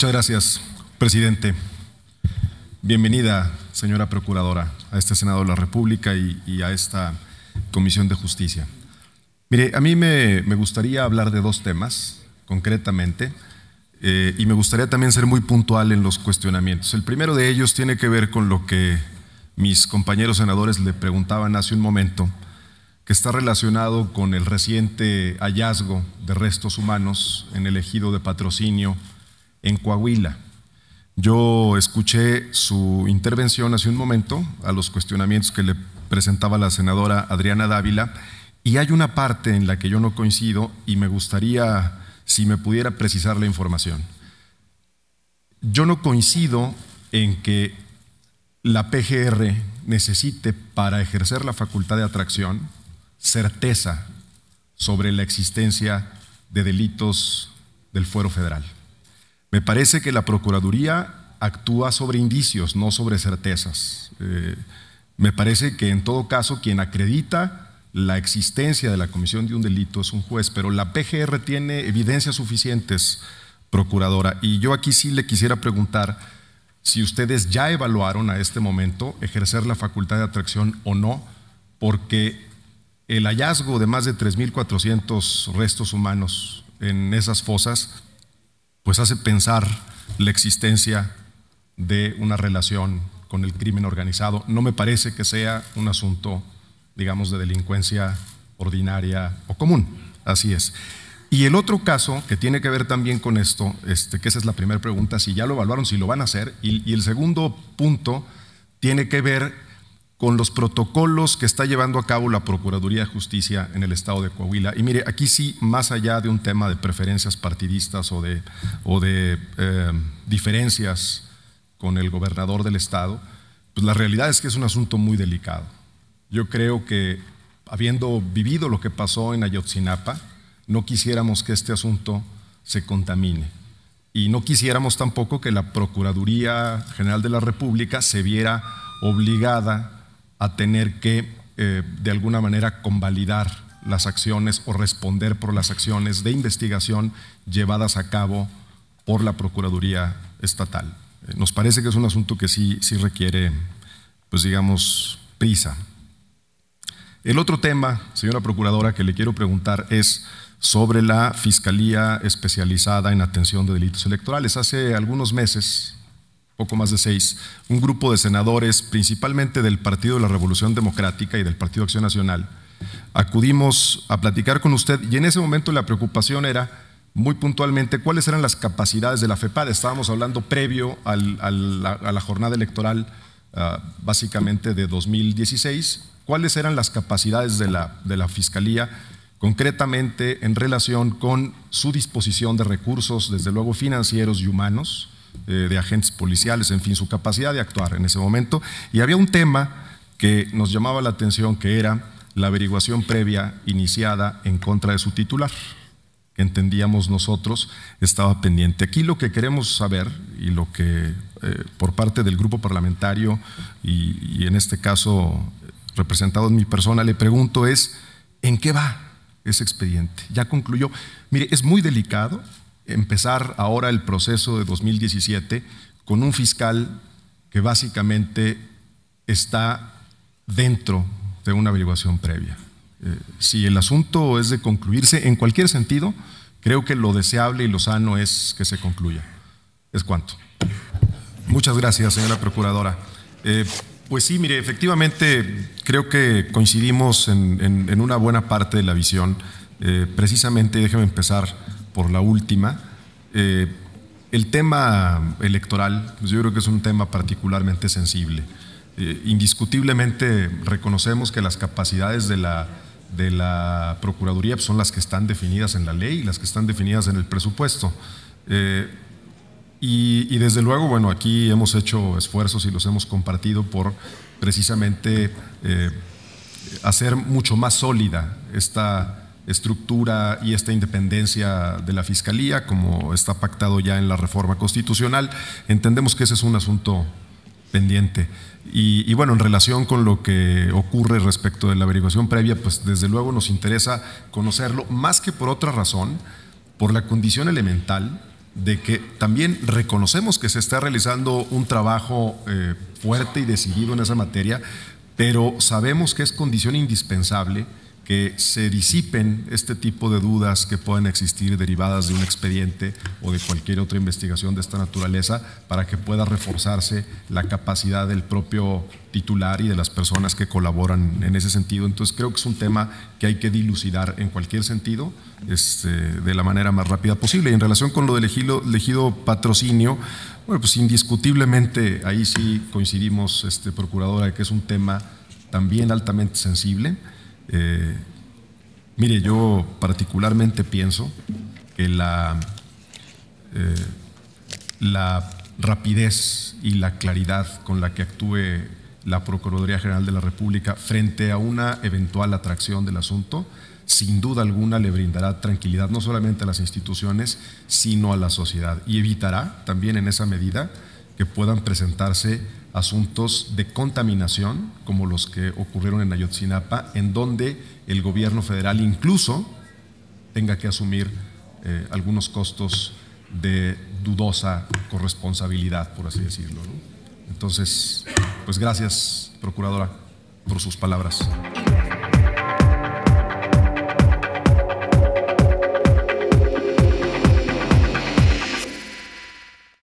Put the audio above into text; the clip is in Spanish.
Muchas gracias, presidente. Bienvenida, señora Procuradora, a este Senado de la República y, a esta Comisión de Justicia. Mire, a mí me, gustaría hablar de dos temas, concretamente, eh, y me gustaría también ser muy puntual en los cuestionamientos. El primero de ellos tiene que ver con lo que mis compañeros senadores le preguntaban hace un momento, que está relacionado con el reciente hallazgo de restos humanos en el ejido de patrocinio en Coahuila. Yo escuché su intervención hace un momento a los cuestionamientos que le presentaba la senadora Adriana Dávila y hay una parte en la que yo no coincido y me gustaría si me pudiera precisar la información. Yo no coincido en que la PGR necesite para ejercer la facultad de atracción certeza sobre la existencia de delitos del fuero federal. Me parece que la Procuraduría actúa sobre indicios, no sobre certezas. Eh, me parece que en todo caso quien acredita la existencia de la comisión de un delito es un juez, pero la PGR tiene evidencias suficientes, procuradora. Y yo aquí sí le quisiera preguntar si ustedes ya evaluaron a este momento ejercer la facultad de atracción o no, porque el hallazgo de más de 3.400 restos humanos en esas fosas pues hace pensar la existencia de una relación con el crimen organizado. No me parece que sea un asunto, digamos, de delincuencia ordinaria o común. Así es. Y el otro caso que tiene que ver también con esto, este, que esa es la primera pregunta, si ya lo evaluaron, si lo van a hacer, y, y el segundo punto tiene que ver con los protocolos que está llevando a cabo la Procuraduría de Justicia en el estado de Coahuila. Y mire, aquí sí, más allá de un tema de preferencias partidistas o de, o de eh, diferencias con el gobernador del estado, pues la realidad es que es un asunto muy delicado. Yo creo que, habiendo vivido lo que pasó en Ayotzinapa, no quisiéramos que este asunto se contamine. Y no quisiéramos tampoco que la Procuraduría General de la República se viera obligada a tener que eh, de alguna manera convalidar las acciones o responder por las acciones de investigación llevadas a cabo por la Procuraduría Estatal. Eh, nos parece que es un asunto que sí, sí requiere, pues digamos, prisa. El otro tema, señora Procuradora, que le quiero preguntar es sobre la Fiscalía Especializada en Atención de Delitos Electorales. Hace algunos meses, poco más de seis, un grupo de senadores, principalmente del Partido de la Revolución Democrática y del Partido Acción Nacional, acudimos a platicar con usted y en ese momento la preocupación era muy puntualmente cuáles eran las capacidades de la FEPAD. Estábamos hablando previo a la jornada electoral ah, básicamente de 2016, cuáles eran las capacidades de la, de la Fiscalía concretamente en relación con su disposición de recursos, desde luego financieros y humanos, eh, de agentes policiales, en fin, su capacidad de actuar en ese momento. Y había un tema que nos llamaba la atención, que era la averiguación previa iniciada en contra de su titular, que entendíamos nosotros estaba pendiente. Aquí lo que queremos saber y lo que eh, por parte del grupo parlamentario y, y en este caso representado en mi persona le pregunto es, ¿en qué va ese expediente? Ya concluyó. Mire, es muy delicado, empezar ahora el proceso de 2017 con un fiscal que básicamente está dentro de una averiguación previa. Eh, si el asunto es de concluirse en cualquier sentido, creo que lo deseable y lo sano es que se concluya. Es cuanto. Muchas gracias, señora Procuradora. Eh, pues sí, mire, efectivamente creo que coincidimos en, una buena parte de la visión. Eh, precisamente, déjeme empezar por la última. Eh, el tema electoral, pues yo creo que es un tema particularmente sensible. Eh, indiscutiblemente reconocemos que las capacidades de la, de la Procuraduría pues son las que están definidas en la ley y las que están definidas en el presupuesto. Eh, y, desde luego, bueno, aquí hemos hecho esfuerzos y los hemos compartido por precisamente hacer mucho más sólida esta estructura y esta independencia de la Fiscalía, como está pactado ya en la reforma constitucional. Entendemos que ese es un asunto pendiente. Y, bueno, en relación con lo que ocurre respecto de la averiguación previa, pues desde luego nos interesa conocerlo, más que por otra razón, por la condición elemental de que también reconocemos que se está realizando un trabajo eh, fuerte y decidido en esa materia, pero sabemos que es condición indispensable que se disipen este tipo de dudas que pueden existir derivadas de un expediente o de cualquier otra investigación de esta naturaleza para que pueda reforzarse la capacidad del propio titular y de las personas que colaboran en ese sentido. Entonces creo que es un tema que hay que dilucidar en cualquier sentido este, de la manera más rápida posible. Y en relación con lo del elegido, patrocinio, bueno, pues indiscutiblemente ahí sí coincidimos, este, Procuradora, que es un tema también altamente sensible eh, mire, yo particularmente pienso que la, eh, la rapidez y la claridad con la que actúe la Procuraduría General de la República frente a una eventual atracción del asunto, sin duda alguna le brindará tranquilidad no solamente a las instituciones, sino a la sociedad y evitará también en esa medida que puedan presentarse asuntos de contaminación, como los que ocurrieron en Ayotzinapa, en donde el gobierno federal incluso tenga que asumir eh, algunos costos de dudosa corresponsabilidad, por así decirlo. Entonces, pues gracias, procuradora, por sus palabras.